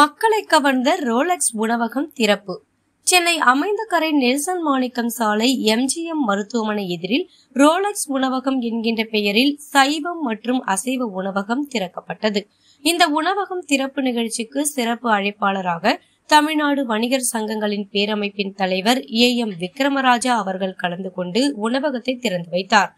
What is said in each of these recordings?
மக்களை கவர்ந்த ரோலக்ஸ் உணவகம் திறப்பு சென்னை அமைந்தகரை நெல்சன் மாணிக்கம் சாலை எம்ஜிஎம் மருத்துவமனை எதிரில் ரோலக்ஸ் உணவகம் என்கின்ற பெயரில் சைவம் மற்றும் அசைவ உணவகம் திறக்கப்பட்டது இந்த உணவகம் திறப்பு நிகழ்ச்சிக்கு சிறப்பு அழைப்பாளராக தமிழ்நாடு வணிகர் சங்கங்களின் பேரமைப்பின் தலைவர் ஏ எம் விக்ரமராஜா அவர்கள் கலந்து கொண்டு உணவகத்தை திறந்து வைத்தார்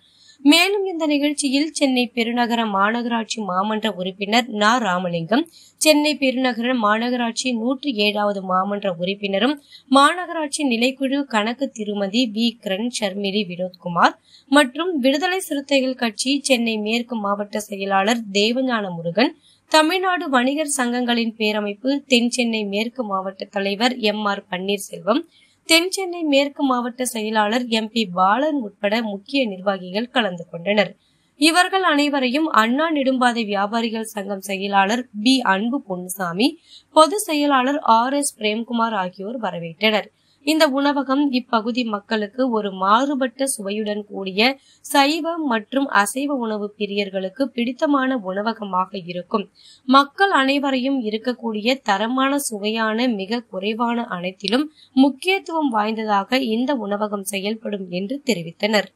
மேலும் இந்த நிகழ்ச்சியில் சென்னை பெருநகர மாநகராட்சி மாமன்ற உறுப்பினர் நா ராமலிங்கம் சென்னை பெருநகர மாநகராட்சி நூற்றி ஏழாவது மாமன்ற உறுப்பினரும் மாநகராட்சி நிலைக்குழு கணக்கு திருமதி வி கிரண் ஷர்மிலி வினோத்குமார் மற்றும் விடுதலை சிறுத்தைகள் கட்சி சென்னை மேற்கு மாவட்ட செயலாளர் தேவஞான முருகன் தமிழ்நாடு வணிகர் சங்கங்களின் பேரமைப்பு தென் சென்னை மேற்கு மாவட்ட தலைவர் எம் ஆர் பன்னீர்செல்வம் தென்சென்னை மேற்கு மாவட்ட செயலாளர் எம் பி பாலன் உட்பட முக்கிய நிர்வாகிகள் கலந்து கொண்டனர் இவர்கள் அனைவரையும் அண்ணா நெடும்பாதை வியாபாரிகள் சங்கம் செயலாளர் பி அன்பு பொன்னுசாமி பொது செயலாளர் ஆர் எஸ் பிரேம்குமார் ஆகியோர் வரவேற்றனர் இந்த உணவகம் இப்பகுதி மக்களுக்கு ஒரு மாறுபட்ட சுவையுடன் கூடிய சைவ மற்றும் அசைவ உணவு பிரியர்களுக்கு பிடித்தமான உணவகமாக இருக்கும் மக்கள் அனைவரையும் இருக்கக்கூடிய தரமான சுவையான மிக குறைவான அனைத்திலும் முக்கியத்துவம் வாய்ந்ததாக இந்த உணவகம் செயல்படும் என்று தெரிவித்தனர்